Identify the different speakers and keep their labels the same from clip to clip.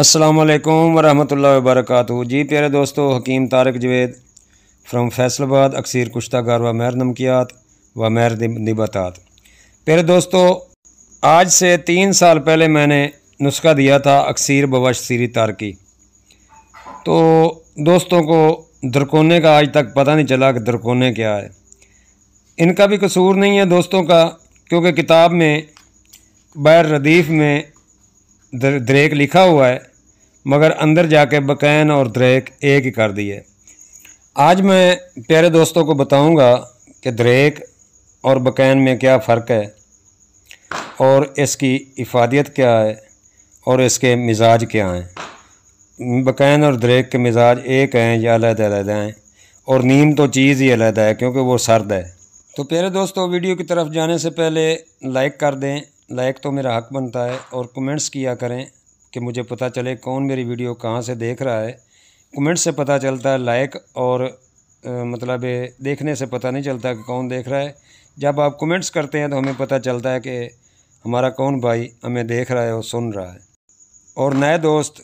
Speaker 1: अस्सलाम वालेकुम वरहमतुल्लाह वबरकاتہ जी प्यारे दोस्तों हकीम तारक जवेद फ्राम फैसलाबाद अक्सर कुश्तागार व मैर नमकियात व मैर निबतात प्यारे दोस्तों आज से तीन साल पहले मैंने नुस्खा दिया था अक्सर बवश सीरी तारकी तो दोस्तों को दरकोने का आज तक पता नहीं चला कि दरकोने क्या है इनका भी कसूर नहीं है दोस्तों का क्योंकि किताब में बैर रदीफ़ में द्रेक लिखा हुआ है मगर अंदर जाके बकैन और द्रेक एक ही कर दी है आज मैं प्यारे दोस्तों को बताऊंगा कि द्रेक और बकैन में क्या फ़र्क है और इसकी इफादियत क्या है और इसके मिजाज क्या हैं बकैन और द्रेक के मिजाज एक हैं या अलहदा हैं और नीम तो चीज़ ही अलहदा है क्योंकि वो सर्द है तो प्यारे दोस्तों वीडियो की तरफ जाने से पहले लाइक कर दें लाइक तो मेरा हक बनता है और कमेंट्स किया करें कि मुझे पता चले कौन मेरी वीडियो कहाँ से देख रहा है कमेंट्स से पता चलता है लाइक और आ, मतलब देखने से पता नहीं चलता कि कौन देख रहा है जब आप कमेंट्स करते हैं तो हमें पता चलता है कि हमारा कौन भाई हमें देख रहा है और सुन रहा है और नए दोस्त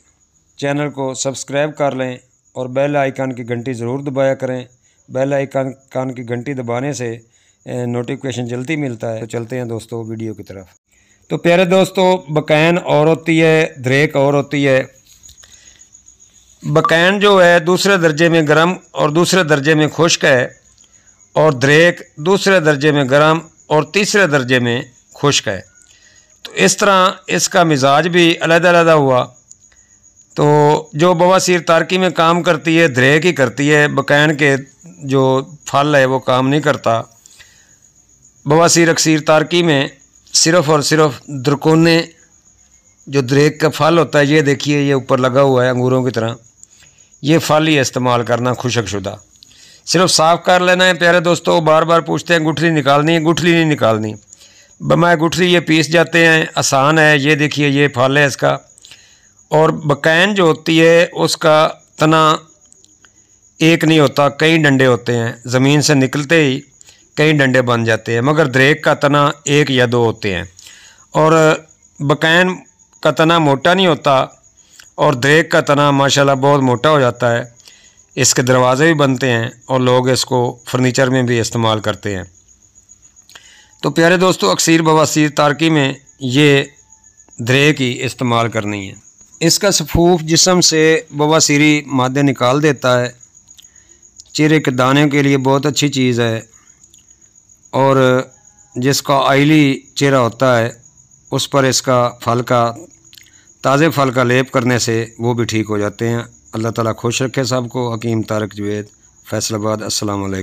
Speaker 1: चैनल को सब्सक्राइब कर लें और बेल आइकन की घंटी ज़रूर दबाया करें बेल आइकन कान की घंटी दबाने से नोटिफिकेशन जल्दी मिलता है तो चलते हैं दोस्तों वीडियो की तरफ तो प्यारे दोस्तों बकैन और होती है ध्रेक और होती है बकैन जो है दूसरे दर्जे में गर्म और दूसरे दर्जे में खुश्क है और ध्रेक दूसरे दर्जे में गर्म और तीसरे दर्जे में खुश्क है तो इस तरह इसका मिजाज भी अलग-अलग हुआ तो जो बवासीर तारकी में काम करती है द्रेक ही करती है बकैन के जो फल है वो काम नहीं करता बवासीर अक्सीर तारकी में सिर्फ और सिर्फ द्रकोने जो द्रेक का फल होता है ये देखिए ये ऊपर लगा हुआ है अंगूरों की तरह ये फल ही इस्तेमाल करना खुशकशुदा सिर्फ साफ़ कर लेना है प्यारे दोस्तों बार बार पूछते हैं गुठली निकालनी है गुठली नहीं निकालनी बमाए गुठली ये पीस जाते हैं आसान है ये देखिए ये फल है इसका और बकैन जो होती है उसका तना एक नहीं होता कई डंडे होते हैं ज़मीन से निकलते ही कई डंडे बन जाते हैं मगर द्रेक का तना एक या दो होते हैं और बकैन का तना मोटा नहीं होता और द्रेक का तना माशाल्लाह बहुत मोटा हो जाता है इसके दरवाज़े भी बनते हैं और लोग इसको फर्नीचर में भी इस्तेमाल करते हैं तो प्यारे दोस्तों अक्सर बवासीर तारकी में ये द्रेक ही इस्तेमाल करनी है इसका सफूफ जिसम से बवासीरी मादे निकाल देता है चेहरे के दाने के लिए बहुत अच्छी चीज़ है और जिसका आयली चेहरा होता है उस पर इसका फल का ताज़े फल का लेप करने से वो भी ठीक हो जाते हैं अल्लाह ताला खुश रखे सबको हकीम तारक जवेद फैसलाबाद अस्सलाम